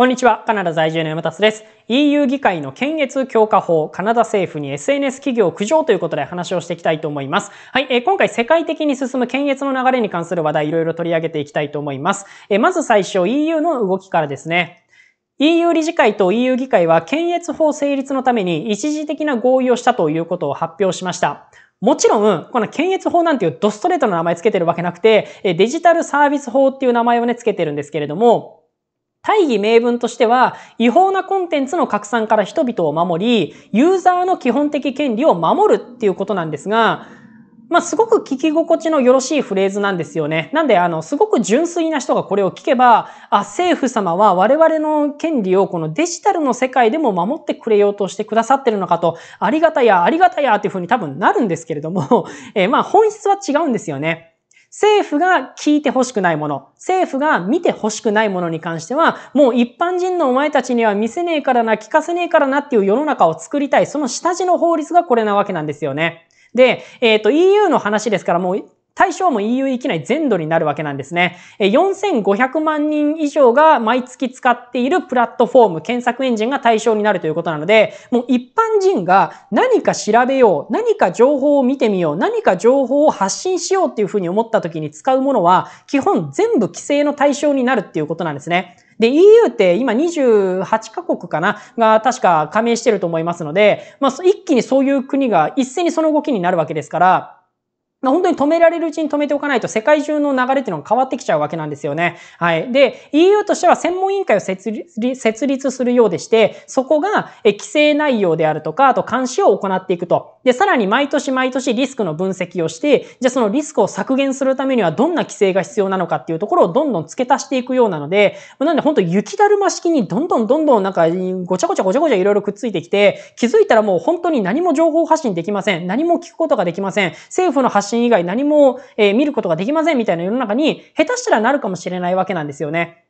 こんにちは。カナダ在住の山達です。EU 議会の検閲強化法、カナダ政府に SNS 企業苦情ということで話をしていきたいと思います。はい、えー、今回世界的に進む検閲の流れに関する話題いろいろ取り上げていきたいと思います。えー、まず最初 EU の動きからですね。EU 理事会と EU 議会は検閲法成立のために一時的な合意をしたということを発表しました。もちろん、この検閲法なんていうドストレートの名前つけてるわけなくて、デジタルサービス法っていう名前をね、つけてるんですけれども、大義名分としては、違法なコンテンツの拡散から人々を守り、ユーザーの基本的権利を守るっていうことなんですが、まあ、すごく聞き心地のよろしいフレーズなんですよね。なんで、あの、すごく純粋な人がこれを聞けば、あ、政府様は我々の権利をこのデジタルの世界でも守ってくれようとしてくださってるのかと、ありがたや、ありがたやっていうふうに多分なるんですけれども、えー、まあ、本質は違うんですよね。政府が聞いて欲しくないもの、政府が見て欲しくないものに関しては、もう一般人のお前たちには見せねえからな、聞かせねえからなっていう世の中を作りたい、その下地の法律がこれなわけなんですよね。で、えっ、ー、と EU の話ですからもう対象も EU 域内全土になるわけなんですね。4500万人以上が毎月使っているプラットフォーム、検索エンジンが対象になるということなので、もう一般人が何か調べよう、何か情報を見てみよう、何か情報を発信しようっていうふうに思った時に使うものは、基本全部規制の対象になるっていうことなんですね。で、EU って今28カ国かなが確か加盟してると思いますので、まあ一気にそういう国が一斉にその動きになるわけですから、まあ、本当に止められるうちに止めておかないと世界中の流れっていうのが変わってきちゃうわけなんですよね。はい。で、EU としては専門委員会を設立するようでして、そこが規制内容であるとか、あと監視を行っていくと。で、さらに毎年毎年リスクの分析をして、じゃあそのリスクを削減するためにはどんな規制が必要なのかっていうところをどんどん付け足していくようなので、なんで本当雪だるま式にどんどんどんどんなんかごちゃごちゃごちゃごちゃいろいろくっついてきて、気づいたらもう本当に何も情報発信できません。何も聞くことができません。政府の発信以外何も、え見ることができませんみたいな世の中に下手したらなるかもしれないわけなんですよね。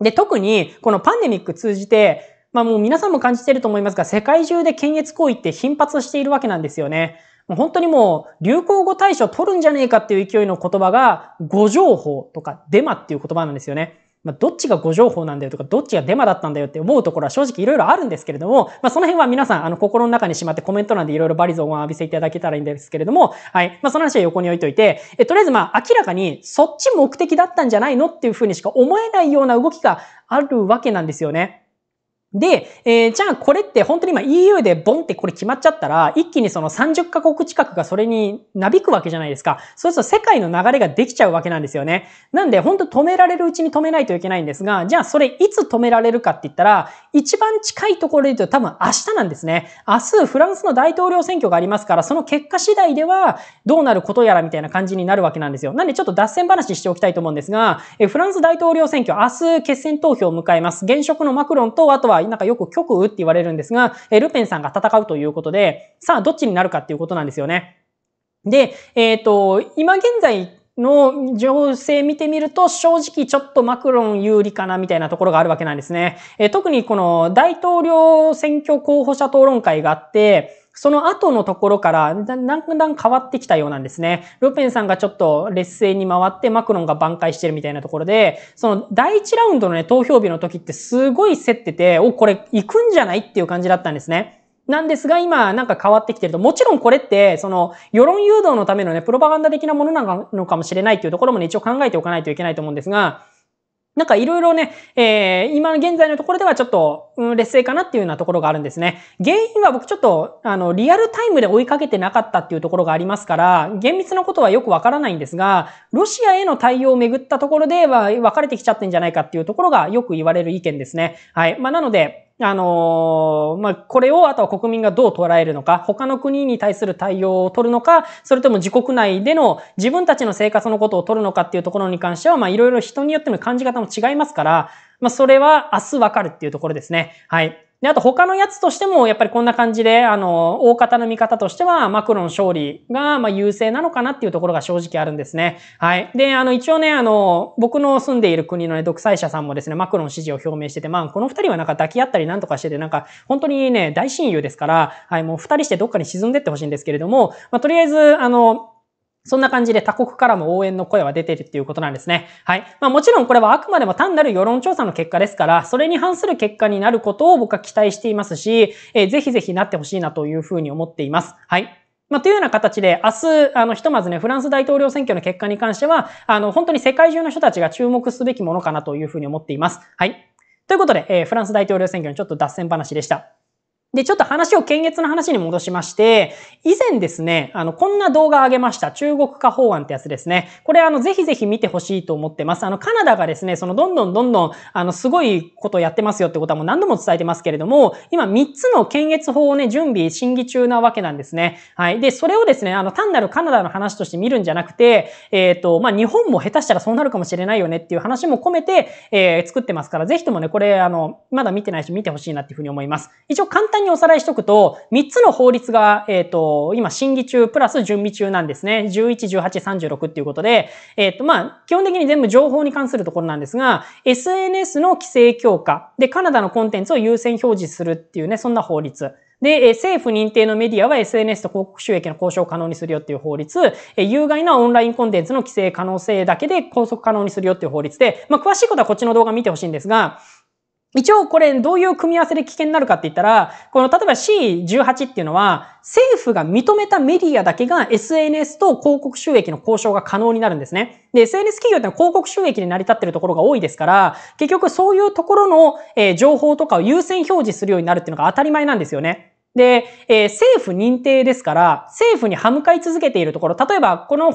で、特にこのパンデミック通じて、まあもう皆さんも感じていると思いますが、世界中で検閲行為って頻発しているわけなんですよね。もう本当にもう流行語大賞取るんじゃねえかっていう勢いの言葉が、誤情報とかデマっていう言葉なんですよね。まあ、どっちが誤情報なんだよとか、どっちがデマだったんだよって思うところは正直いろいろあるんですけれども、まあ、その辺は皆さん、あの、心の中にしまってコメント欄でいろいろバリゾンを浴びせていただけたらいいんですけれども、はい。まあ、その話は横に置いといて、え、とりあえずまあ、明らかにそっち目的だったんじゃないのっていうふうにしか思えないような動きがあるわけなんですよね。で、えー、じゃあこれって本当に今 EU でボンってこれ決まっちゃったら、一気にその30カ国近くがそれになびくわけじゃないですか。そうすると世界の流れができちゃうわけなんですよね。なんで本当止められるうちに止めないといけないんですが、じゃあそれいつ止められるかって言ったら、一番近いところで言うと多分明日なんですね。明日フランスの大統領選挙がありますから、その結果次第ではどうなることやらみたいな感じになるわけなんですよ。なんでちょっと脱線話しておきたいと思うんですが、えフランス大統領選挙明日決選投票を迎えます。現職のマクロンと、あとはは、なんかよく極右って言われるんですが、えルペンさんが戦うということで、さあどっちになるかっていうことなんですよね。で、えっ、ー、と、今現在の情勢見てみると、正直ちょっとマクロン有利かなみたいなところがあるわけなんですね。え特にこの大統領選挙候補者討論会があって、その後のところから、だんだん変わってきたようなんですね。ルペンさんがちょっと劣勢に回って、マクロンが挽回してるみたいなところで、その第1ラウンドのね、投票日の時ってすごい競ってて、お、これ行くんじゃないっていう感じだったんですね。なんですが、今なんか変わってきてると、もちろんこれって、その、世論誘導のためのね、プロパガンダ的なものなのかもしれないっていうところもね、一応考えておかないといけないと思うんですが、なんかいろいろね、えー、今現在のところではちょっと、うん、劣勢かなっていうようなところがあるんですね。原因は僕ちょっと、あの、リアルタイムで追いかけてなかったっていうところがありますから、厳密なことはよくわからないんですが、ロシアへの対応をめぐったところでは分かれてきちゃってんじゃないかっていうところがよく言われる意見ですね。はい。まあ、なので、あのー、まあ、これをあとは国民がどう捉えるのか、他の国に対する対応を取るのか、それとも自国内での自分たちの生活のことを取るのかっていうところに関しては、ま、いろいろ人によっての感じ方も違いますから、まあ、それは明日わかるっていうところですね。はい。で、あと他のやつとしても、やっぱりこんな感じで、あの、大方の見方としては、マクロン勝利が、ま優勢なのかなっていうところが正直あるんですね。はい。で、あの、一応ね、あの、僕の住んでいる国のね、独裁者さんもですね、マクロン支持を表明してて、まあ、この二人はなんか抱き合ったりなんとかしてて、なんか、本当にね、大親友ですから、はい、もう二人してどっかに沈んでってほしいんですけれども、まあ、とりあえず、あの、そんな感じで他国からも応援の声は出てるっていうことなんですね。はい。まあもちろんこれはあくまでも単なる世論調査の結果ですから、それに反する結果になることを僕は期待していますし、えー、ぜひぜひなってほしいなというふうに思っています。はい。まあ、というような形で、明日、あの、ひとまずね、フランス大統領選挙の結果に関しては、あの、本当に世界中の人たちが注目すべきものかなというふうに思っています。はい。ということで、えー、フランス大統領選挙のちょっと脱線話でした。で、ちょっと話を検閲の話に戻しまして、以前ですね、あの、こんな動画あげました。中国化法案ってやつですね。これ、あの、ぜひぜひ見てほしいと思ってます。あの、カナダがですね、その、どんどんどんどん、あの、すごいことをやってますよってことはもう何度も伝えてますけれども、今、3つの検閲法をね、準備、審議中なわけなんですね。はい。で、それをですね、あの、単なるカナダの話として見るんじゃなくて、えっ、ー、と、まあ、日本も下手したらそうなるかもしれないよねっていう話も込めて、えー、作ってますから、ぜひともね、これ、あの、まだ見てないし見てほしいなっていうふうに思います。一応、簡単単におさらいしとくと、3つの法律が、えっ、ー、と、今、審議中、プラス準備中なんですね。11、18、36っていうことで、えっ、ー、と、まあ、基本的に全部情報に関するところなんですが、SNS の規制強化。で、カナダのコンテンツを優先表示するっていうね、そんな法律。で、政府認定のメディアは SNS と広告収益の交渉を可能にするよっていう法律、有害なオンラインコンテンツの規制可能性だけで拘束可能にするよっていう法律で、まあ、詳しいことはこっちの動画見てほしいんですが、一応これどういう組み合わせで危険になるかって言ったら、この例えば C18 っていうのは政府が認めたメディアだけが SNS と広告収益の交渉が可能になるんですね。で、SNS 企業ってのは広告収益で成り立ってるところが多いですから、結局そういうところの、え情報とかを優先表示するようになるっていうのが当たり前なんですよね。で、えー、政府認定ですから、政府に歯向かい続けているところ、例えば、この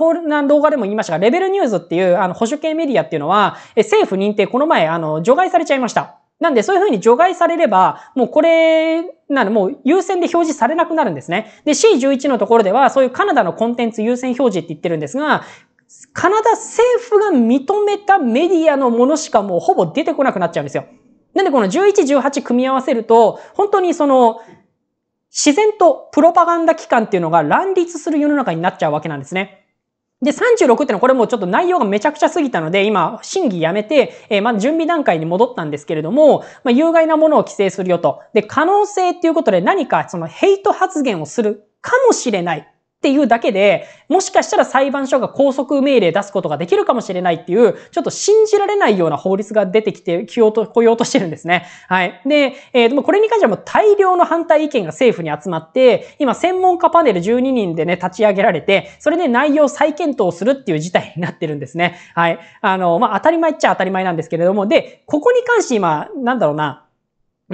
動画でも言いましたが、レベルニューズっていう、あの、保守系メディアっていうのは、え政府認定、この前、あの、除外されちゃいました。なんでそういうふうに除外されれば、もうこれ、なのもう優先で表示されなくなるんですね。で、C11 のところでは、そういうカナダのコンテンツ優先表示って言ってるんですが、カナダ政府が認めたメディアのものしかもうほぼ出てこなくなっちゃうんですよ。なんでこの11、18組み合わせると、本当にその、自然とプロパガンダ機関っていうのが乱立する世の中になっちゃうわけなんですね。で、36ってのはこれもうちょっと内容がめちゃくちゃすぎたので、今、審議やめて、えー、ま準備段階に戻ったんですけれども、まあ、有害なものを規制するよと。で、可能性っていうことで何かそのヘイト発言をするかもしれない。っていうだけで、もしかしたら裁判所が拘束命令出すことができるかもしれないっていう、ちょっと信じられないような法律が出てきて、来ようと、来ようとしてるんですね。はい。で、えー、でもこれに関してはもう大量の反対意見が政府に集まって、今専門家パネル12人でね、立ち上げられて、それで内容再検討するっていう事態になってるんですね。はい。あの、まあ、当たり前っちゃ当たり前なんですけれども、で、ここに関して今、なんだろうな、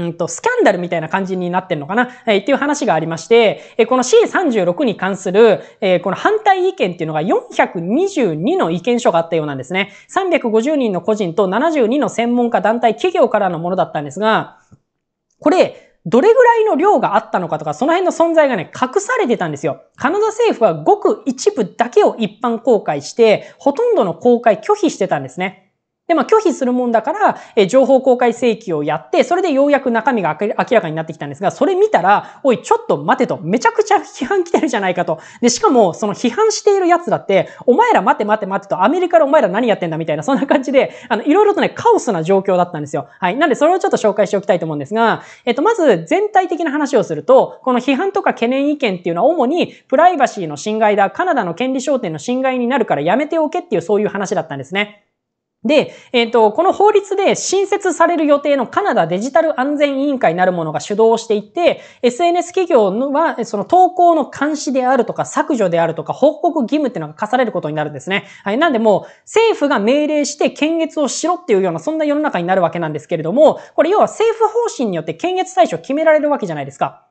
うんと、スキャンダルみたいな感じになってるのかな、えー、っていう話がありまして、えー、この C36 に関する、えー、この反対意見っていうのが422の意見書があったようなんですね。350人の個人と72の専門家団体企業からのものだったんですが、これ、どれぐらいの量があったのかとか、その辺の存在がね、隠されてたんですよ。カナダ政府はごく一部だけを一般公開して、ほとんどの公開拒否してたんですね。で、まあ、拒否するもんだから、え情報公開請求をやって、それでようやく中身が明らかになってきたんですが、それ見たら、おい、ちょっと待てと、めちゃくちゃ批判来てるじゃないかと。で、しかも、その批判している奴だって、お前ら待て待て待てと、アメリカでお前ら何やってんだみたいな、そんな感じで、あの、いろいろとね、カオスな状況だったんですよ。はい。なんで、それをちょっと紹介しておきたいと思うんですが、えっと、まず、全体的な話をすると、この批判とか懸念意見っていうのは、主に、プライバシーの侵害だ、カナダの権利焦点の侵害になるからやめておけっていう、そういう話だったんですね。で、えっ、ー、と、この法律で新設される予定のカナダデジタル安全委員会なるものが主導していて、SNS 企業は、その投稿の監視であるとか削除であるとか報告義務っていうのが課されることになるんですね。はい。なんでもう、政府が命令して検閲をしろっていうような、そんな世の中になるわけなんですけれども、これ要は政府方針によって検閲対象決められるわけじゃないですか。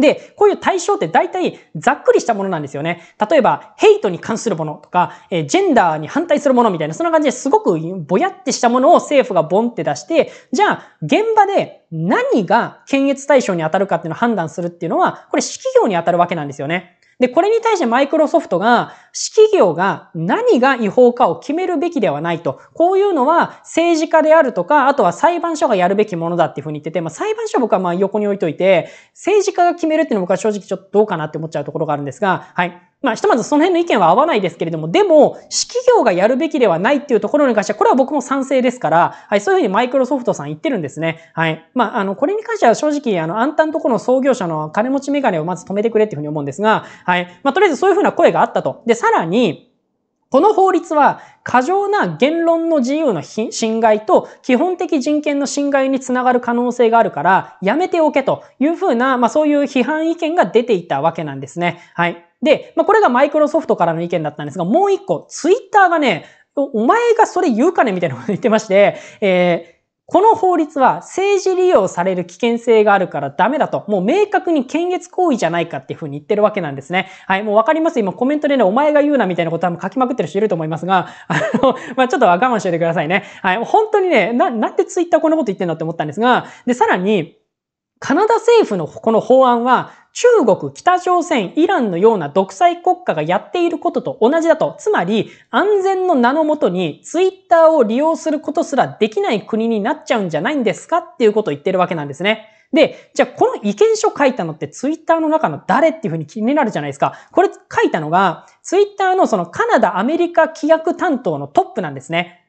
で、こういう対象って大体ざっくりしたものなんですよね。例えば、ヘイトに関するものとか、えジェンダーに反対するものみたいな、そんな感じですごくぼやってしたものを政府がボンって出して、じゃあ、現場で何が検閲対象に当たるかっていうのを判断するっていうのは、これ、私企業に当たるわけなんですよね。で、これに対してマイクロソフトが、企業が何が違法かを決めるべきではないと。こういうのは政治家であるとか、あとは裁判所がやるべきものだっていうふうに言ってて、まあ裁判所僕はまあ横に置いといて、政治家が決めるっていうのは僕は正直ちょっとどうかなって思っちゃうところがあるんですが、はい。まあ、ひとまずその辺の意見は合わないですけれども、でも、私企業がやるべきではないっていうところに関しては、これは僕も賛成ですから、はい、そういうふうにマイクロソフトさん言ってるんですね。はい。まあ、あの、これに関しては正直、あの、あんたんとこの創業者の金持ちメガネをまず止めてくれっていうふうに思うんですが、はい。まあ、とりあえずそういうふうな声があったと。で、さらに、この法律は過剰な言論の自由の侵害と基本的人権の侵害につながる可能性があるからやめておけというふうな、まあそういう批判意見が出ていたわけなんですね。はい。で、まあ、これがマイクロソフトからの意見だったんですが、もう一個、ツイッターがね、お前がそれ言うかねみたいなこと言ってまして、えーこの法律は政治利用される危険性があるからダメだと、もう明確に検閲行為じゃないかっていうふうに言ってるわけなんですね。はい、もうわかります今コメントでね、お前が言うなみたいなことは書きまくってる人いると思いますが、あの、まあ、ちょっと我慢していてくださいね。はい、本当にね、な、なんでツイッターこんなこと言ってんだって思ったんですが、で、さらに、カナダ政府のこの法案は中国、北朝鮮、イランのような独裁国家がやっていることと同じだと、つまり安全の名のもとにツイッターを利用することすらできない国になっちゃうんじゃないんですかっていうことを言ってるわけなんですね。で、じゃあこの意見書書いたのってツイッターの中の誰っていうふうに気になるじゃないですか。これ書いたのが、ツイッターのそのカナダアメリカ規約担当のトップなんですね。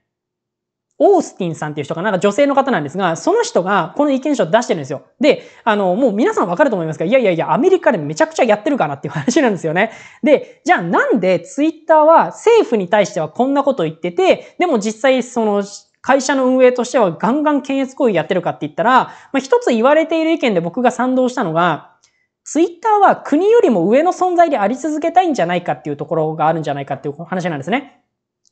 オースティンさんっていう人かなんか女性の方なんですが、その人がこの意見書を出してるんですよ。で、あの、もう皆さんわかると思いますが、いやいやいや、アメリカでめちゃくちゃやってるかなっていう話なんですよね。で、じゃあなんでツイッターは政府に対してはこんなこと言ってて、でも実際その、会社の運営としてはガンガン検閲行為やってるかって言ったら、まあ、一つ言われている意見で僕が賛同したのが、ツイッターは国よりも上の存在であり続けたいんじゃないかっていうところがあるんじゃないかっていう話なんですね。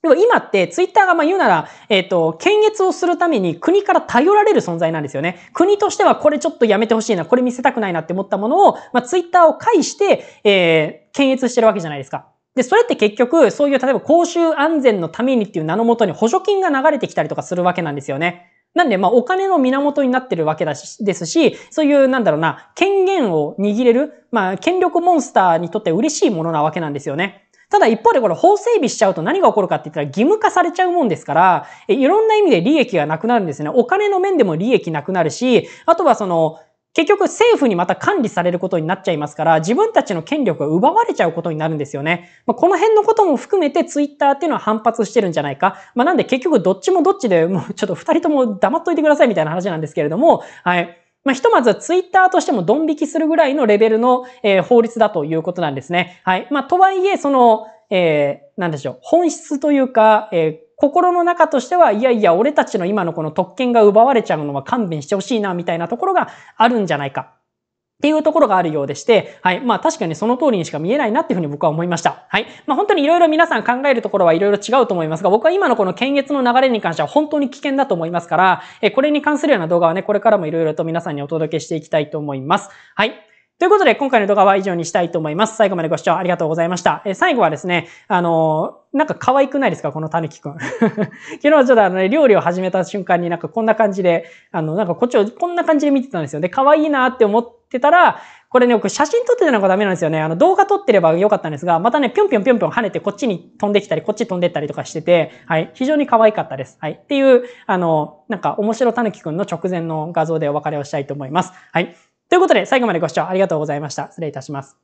でも今ってツイッターがまあ言うなら、えっ、ー、と、検閲をするために国から頼られる存在なんですよね。国としてはこれちょっとやめてほしいな、これ見せたくないなって思ったものを、まあツイッターを介して、えー、検閲してるわけじゃないですか。で、それって結局、そういう例えば公衆安全のためにっていう名のもとに補助金が流れてきたりとかするわけなんですよね。なんで、まあ、お金の源になってるわけだし、ですし、そういう、なんだろうな、権限を握れる、まあ、権力モンスターにとって嬉しいものなわけなんですよね。ただ一方でこれ法整備しちゃうと何が起こるかって言ったら義務化されちゃうもんですから、いろんな意味で利益がなくなるんですね。お金の面でも利益なくなるし、あとはその、結局政府にまた管理されることになっちゃいますから、自分たちの権力が奪われちゃうことになるんですよね。まあ、この辺のことも含めてツイッターっていうのは反発してるんじゃないか。まあ、なんで結局どっちもどっちで、もうちょっと二人とも黙っといてくださいみたいな話なんですけれども、はい。まあ、ひとまずツイッターとしてもドン引きするぐらいのレベルの、えー、法律だということなんですね。はい。まあ、とはいえ、その、えー、なんでしょう、本質というか、えー、心の中としては、いやいや、俺たちの今のこの特権が奪われちゃうのは勘弁してほしいな、みたいなところがあるんじゃないか。っていうところがあるようでして、はい。まあ確かにその通りにしか見えないなっていうふうに僕は思いました。はい。まあ本当にいろいろ皆さん考えるところはいろいろ違うと思いますが、僕は今のこの検閲の流れに関しては本当に危険だと思いますから、えこれに関するような動画はね、これからもいろいろと皆さんにお届けしていきたいと思います。はい。ということで、今回の動画は以上にしたいと思います。最後までご視聴ありがとうございました。え最後はですね、あのー、なんか可愛くないですかこのたぬきくん。昨日ちょっとあのね、料理を始めた瞬間になんかこんな感じで、あの、なんかこっちをこんな感じで見てたんですよ。で、可愛いなって思ってたら、これね、僕写真撮ってたのがダメなんですよね。あの動画撮ってればよかったんですが、またね、ぴょんぴょんぴょんぴょん跳ねてこっちに飛んできたり、こっち飛んでったりとかしてて、はい、非常に可愛かったです。はい、っていう、あの、なんか面白たぬきくんの直前の画像でお別れをしたいと思います。はい。ということで、最後までご視聴ありがとうございました。失礼いたします。